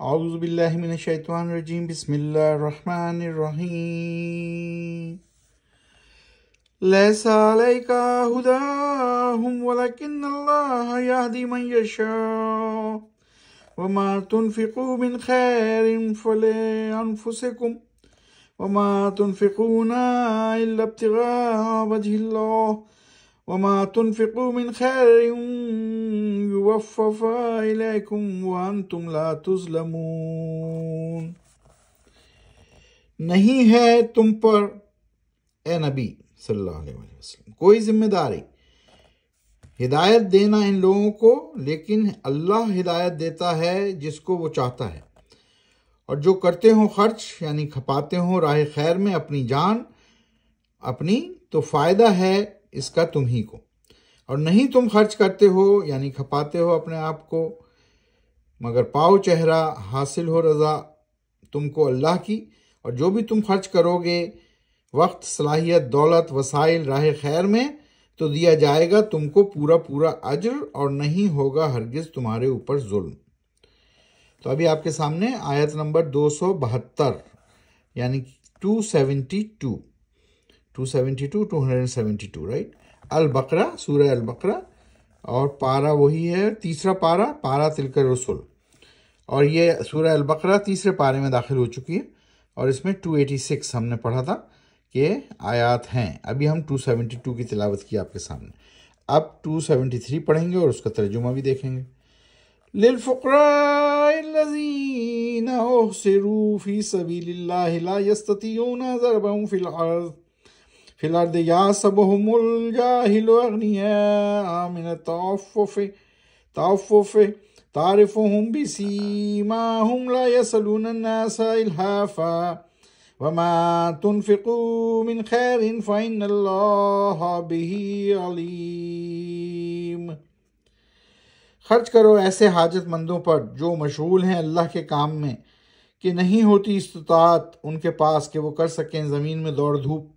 أعوذ بالله من الشيطان الرجيم بسم الله الرحمن الرحيم ليس عليك هداهم ولكن الله يهدي من يشاء وما تنفقوا من خير فلأنفسكم وما تنفقون إلا ابتغاء وجه الله وما تنفقوا من خير नहीं है तुम पर ए नबी सल्लल्लाहु कोई जिम्मेदारी हिदायत देना इन लोगों को लेकिन अल्लाह हिदायत देता है जिसको वो चाहता है और जो करते हो खर्च यानी खपाते हो राह खैर में अपनी जान अपनी तो फ़ायदा है इसका तुम्ही को और नहीं तुम खर्च करते हो यानी खपाते हो अपने आप को मगर पाओ चेहरा हासिल हो रज़ा तुमको अल्लाह की और जो भी तुम खर्च करोगे वक्त सलाहियत दौलत वसाइल राह खैर में तो दिया जाएगा तुमको पूरा पूरा अजर और नहीं होगा हरगिज़ तुम्हारे ऊपर जुल्म तो अभी आपके सामने आयत नंबर दो सौ बहत्तर यानी two seventy two two seventy two two hundred and seventy two right अल बकरा सूर्य अल बकरा और पारा वही है तीसरा पारा पारा तिलकर रसुल और ये सूर्य अल बकरा तीसरे पारे में दाखिल हो चुकी है और इसमें 286 हमने पढ़ा था कि आयात हैं अभी हम 272 की तिलावत की आपके सामने अब 273 पढ़ेंगे और उसका तर्जुमा भी देखेंगे للفقراء في الأرض يحسبهم الجاهل أغنياء من التعفف تعفف تعرفهم بسيماهم لا يسألون الناس إلهافا وما تنفقوا من خير فإن الله به عليم खर्च करो ऐसे हाजतमंदों पर जो मशगूल हैं अल्लाह के काम में कि नहीं होती इस्तात उनके पास कि वो कर सकें ज़मीन में दौड़ धूप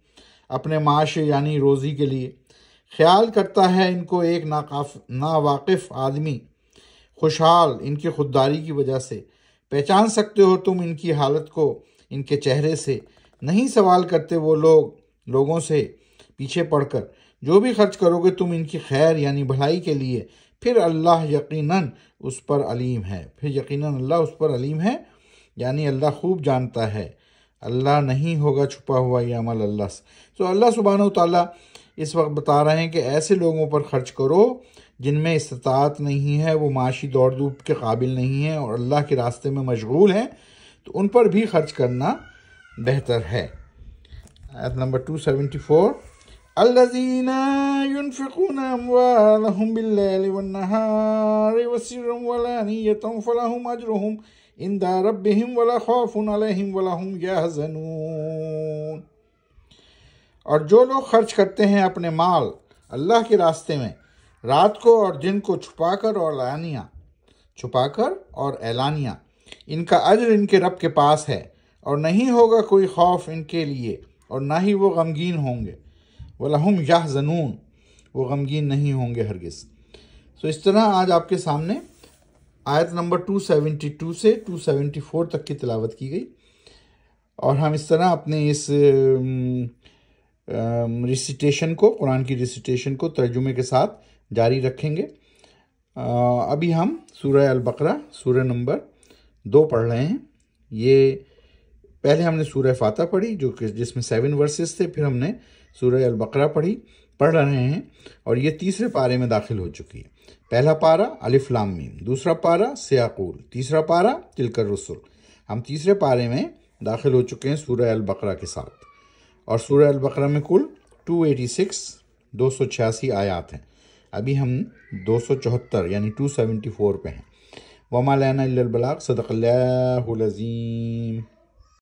अपने माशे यानी रोज़ी के लिए ख्याल करता है इनको एक नाकाफ नावाकफ़ आदमी खुशहाल इनकी खुददारी की वजह से पहचान सकते हो तुम इनकी हालत को इनके चेहरे से नहीं सवाल करते वो लोग लोगों से पीछे पड़कर जो भी खर्च करोगे तुम इनकी खैर यानी भलाई के लिए फिर अल्लाह यकीनन उस पर अलीम है फिर यकीनन अल्लाह उस पर अलीम है यानी अल्लाह खूब जानता है अल्लाह नहीं होगा छुपा हुआ ये अमल अल्लाह से तो अल्लाह सुबहान ताली इस वक्त बता रहे हैं कि ऐसे लोगों पर ख़र्च करो जिनमें इस्तात नहीं है वो माशी दौड़ धूप के काबिल नहीं है और अल्लाह के रास्ते में मशगूल हैं तो उन पर भी खर्च करना बेहतर है आयत नंबर टू सेवेंटी फोर अल्लाजीना इन हिम वला खौफुन अलैहिम वला हुम यहजनून और जो लोग खर्च करते हैं अपने माल अल्लाह के रास्ते में रात को और दिन को छुपा कर और छुपा कर और एलानिया इनका अजर इनके रब के पास है और नहीं होगा कोई खौफ इनके लिए और ना ही वो गमगीन होंगे वला हम या जनून वो गमगीन नहीं होंगे हरगिज़ तो इस तरह आज आपके सामने आयत नंबर 272 से 274 तक की तलावत की गई और हम इस तरह अपने इस रिसिटेशन को कुरान की रिसिटेशन को तर्जुमे के साथ जारी रखेंगे अभी हम सूरह अल बकरा सूरह नंबर दो पढ़ रहे हैं ये पहले हमने सूरह फातह पढ़ी जो कि जिसमें सेवन वर्सेस थे फिर हमने सूरह अल बकरा पढ़ी पढ़ रहे हैं और ये तीसरे पारे में दाखिल हो चुकी है पहला पारा अलिफ लाम मीम दूसरा पारा सयाकूल तीसरा पारा तिलकर रसुल हम तीसरे पारे में दाखिल हो चुके हैं सूर्य अलबकरा के साथ और सूर्य अलबकरा में कुल 286 छियासी आयात हैं अभी हम दो सौ चौहत्तर यानी टू सेवेंटी फोर पे हैं वमा लैन अलबलाक सदक़ल्लाज़ीम